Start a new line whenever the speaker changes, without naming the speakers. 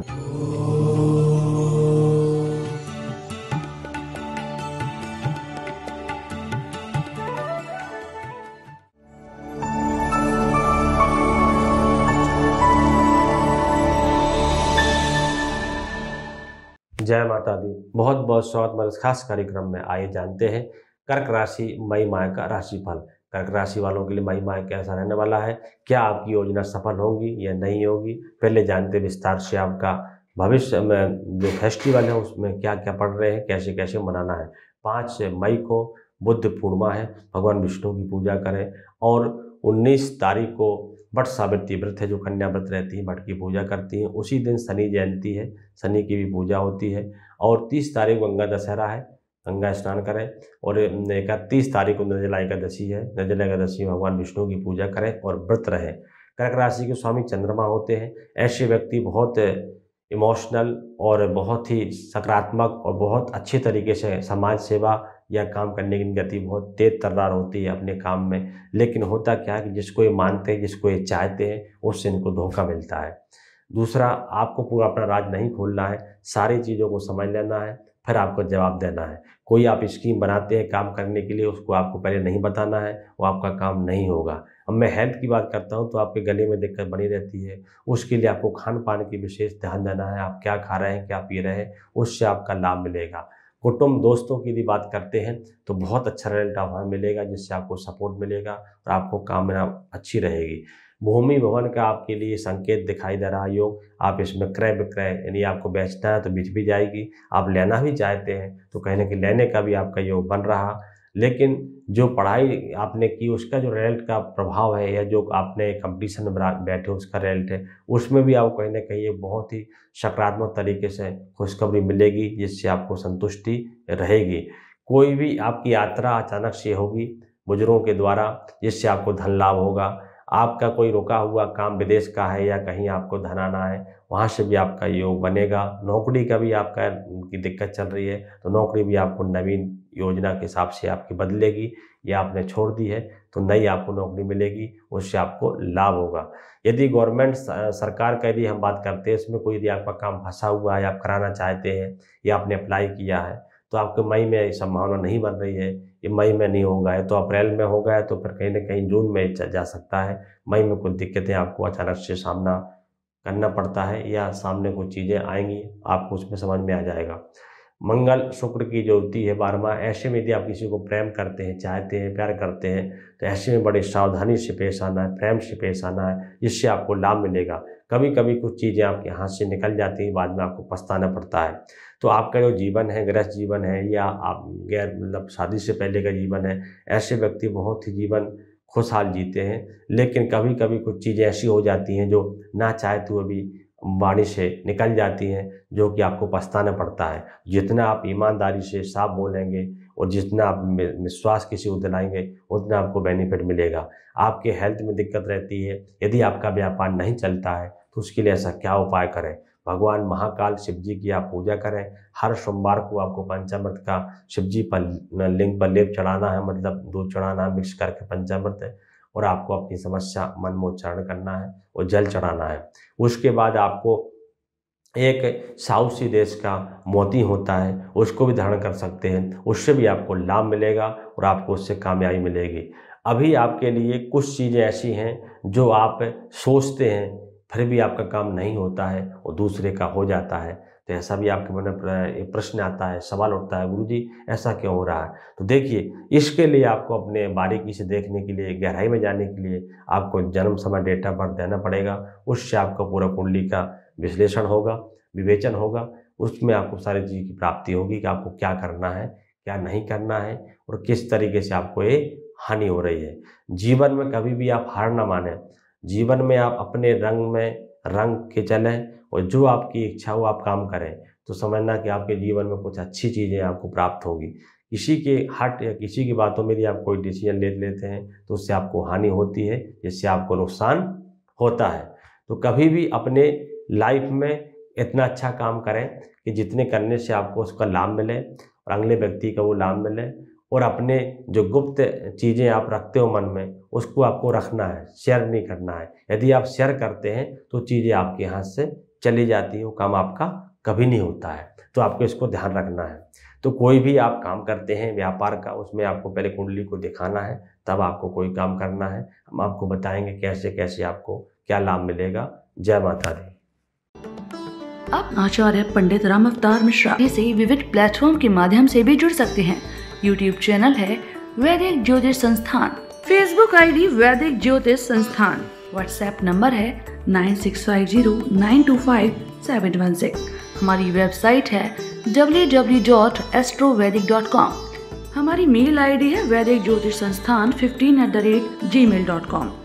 जय माता दी बहुत बहुत स्वागत हमारे खास कार्यक्रम में आइए जानते हैं कर्क राशि मई माह का राशिफल कर्क राशि वालों के लिए मई माह कैसा रहने वाला है क्या आपकी योजना सफल होगी या नहीं होगी पहले जानते विस्तार से आपका भविष्य में जो फेस्टिवल है उसमें क्या क्या पढ़ रहे हैं कैसे कैसे मनाना है पाँच मई को बुद्ध पूर्णिमा है भगवान विष्णु की पूजा करें और 19 तारीख को बट सावित्री व्रत है जो कन्या व्रत रहती है भट की पूजा करती हैं उसी दिन शनि जयंती है शनि की भी पूजा होती है और 30 तारीख गंगा दशहरा है गंगा स्नान करें और इकतीस तारीख को निर्जला एकादशी है निर्जला एकादशी में भगवान विष्णु की पूजा करें और व्रत रहें कर्क राशि के स्वामी चंद्रमा होते हैं ऐसे व्यक्ति बहुत इमोशनल और बहुत ही सकारात्मक और बहुत अच्छे तरीके से समाज सेवा या काम करने की गति बहुत तेज तर्रार होती है अपने काम में लेकिन होता क्या है कि जिसको ये मानते हैं जिसको ये चाहते हैं उससे इनको धोखा मिलता है दूसरा आपको पूरा अपना राज नहीं खोलना है सारी चीज़ों को समझ लेना है फिर आपको जवाब देना है कोई आप स्कीम बनाते हैं काम करने के लिए उसको आपको पहले नहीं बताना है वो आपका काम नहीं होगा अब मैं हेल्थ की बात करता हूँ तो आपके गले में दिक्कत बनी रहती है उसके लिए आपको खान पान की विशेष ध्यान देना है आप क्या खा रहे हैं क्या पी रहे हैं उससे आपका लाभ मिलेगा कुटुंब दोस्तों की यदि बात करते हैं तो बहुत अच्छा रिजल्ट वहाँ मिलेगा जिससे आपको सपोर्ट मिलेगा और आपको कामयाब अच्छी रहेगी भूमि भवन का आपके लिए संकेत दिखाई दे रहा योग आप इसमें क्रय विक्रय यानी आपको बेचना है तो बिच भी जाएगी आप लेना भी चाहते हैं तो कहीं ना कहीं लेने का भी आपका योग बन रहा लेकिन जो पढ़ाई आपने की उसका जो रिजल्ट का प्रभाव है या जो आपने कंपटीशन में बैठे उसका रिजल्ट है उसमें भी आपको कहीं ना कहीं बहुत ही सकारात्मक तरीके से खुशखबरी मिलेगी जिससे आपको संतुष्टि रहेगी कोई भी आपकी यात्रा अचानक से होगी बुजुर्गों के द्वारा जिससे आपको धन लाभ होगा आपका कोई रुका हुआ काम विदेश का है या कहीं आपको धन आना है वहाँ से भी आपका योग बनेगा नौकरी का भी आपका की दिक्कत चल रही है तो नौकरी भी आपको नवीन योजना के हिसाब से आपकी बदलेगी या आपने छोड़ दी है तो नई आपको नौकरी मिलेगी उससे आपको लाभ होगा यदि गवर्नमेंट सरकार का यदि हम बात करते हैं उसमें कोई यदि आपका काम फंसा हुआ है आप कराना चाहते हैं या आपने अप्लाई किया है तो आपके मई में संभावना नहीं बन रही है ये मई में नहीं होगा है तो अप्रैल में होगा है तो फिर कहीं ना कहीं जून में जा सकता है मई में कुछ दिक्कतें आपको अचानक से सामना करना पड़ता है या सामने कुछ चीज़ें आएंगी आपको उसमें समझ में आ जाएगा मंगल शुक्र की जो होती है बार ऐसे में यदि आप किसी को प्रेम करते हैं चाहते हैं प्यार करते हैं तो ऐसे में बड़ी सावधानी से पेश आना है प्रेम से पेश आना है इससे आपको लाभ मिलेगा कभी कभी कुछ चीज़ें आपके हाथ से निकल जाती हैं बाद में आपको पछताना पड़ता है तो आपका जो जीवन है गृह जीवन है या आप गैर मतलब शादी से पहले का जीवन है ऐसे व्यक्ति बहुत ही जीवन खुशहाल जीते हैं लेकिन कभी कभी कुछ चीज़ें ऐसी हो जाती हैं जो ना चाहते हुए तो भी वाणी से निकल जाती हैं जो कि आपको पछताना पड़ता है जितना आप ईमानदारी से साफ बोलेंगे और जितना आप विश्वास किसी को दिलाएंगे उतना आपको बेनिफिट मिलेगा आपके हेल्थ में दिक्कत रहती है यदि आपका व्यापार नहीं चलता है तो उसके लिए ऐसा क्या उपाय करें भगवान महाकाल शिव जी की आप पूजा करें हर सोमवार को आपको पंचामृत का शिव जी पर लिंग पर लेप चढ़ाना है मतलब दूध चढ़ाना मिक्स करके पंचामृत है और आपको अपनी समस्या मन करना है और जल चढ़ाना है उसके बाद आपको एक साउसी देश का मोती होता है उसको भी धारण कर सकते हैं उससे भी आपको लाभ मिलेगा और आपको उससे कामयाबी मिलेगी अभी आपके लिए कुछ चीज़ें ऐसी हैं जो आप सोचते हैं फिर भी आपका काम नहीं होता है और दूसरे का हो जाता है तो ऐसा भी आपके मन में प्रश्न आता है सवाल उठता है गुरु जी ऐसा क्यों हो रहा है तो देखिए इसके लिए आपको अपने बारीकी से देखने के लिए गहराई में जाने के लिए आपको जन्म समय डेट ऑफ बर्थ देना पड़ेगा उससे आपका पूरा कुंडली का विश्लेषण होगा विवेचन होगा उसमें आपको सारी चीज़ की प्राप्ति होगी कि आपको क्या करना है क्या नहीं करना है और किस तरीके से आपको ये हानि हो रही है जीवन में कभी भी आप हार ना माने जीवन में आप अपने रंग में रंग के चलें और जो आपकी इच्छा हो आप काम करें तो समझना कि आपके जीवन में कुछ अच्छी चीज़ें आपको प्राप्त होगी किसी के हट या किसी की बातों में भी आप कोई डिसीजन ले लेते हैं तो उससे आपको हानि होती है जिससे आपको नुकसान होता है तो कभी भी अपने लाइफ में इतना अच्छा काम करें कि जितने करने से आपको उसका लाभ मिले और अगले व्यक्ति का वो लाभ मिले और अपने जो गुप्त चीज़ें आप रखते हो मन में उसको आपको रखना है शेयर नहीं करना है यदि आप शेयर करते हैं तो चीज़ें आपके हाथ से चली जाती है वो काम आपका कभी नहीं होता है तो आपको इसको ध्यान रखना है तो कोई भी आप काम करते हैं व्यापार का उसमें आपको पहले कुंडली को दिखाना है तब आपको कोई काम करना है हम आपको बताएंगे कैसे कैसे आपको क्या लाभ मिलेगा जय माता दी आप आचार्य पंडित राम अवतार मिश्रा से विविध प्लेटफॉर्म के माध्यम से भी जुड़ सकते हैं यूट्यूब चैनल है वैदिक ज्योतिष संस्थान Facebook ID Vaidik Jyotish Sansthan WhatsApp number है nine six five zero nine two five seven one six हमारी वेबसाइट है W W dot astro Vaidik dot com हमारी मेल आई डी है Vaidik Jyotish Sansthan fifteen at the rate G mail dot com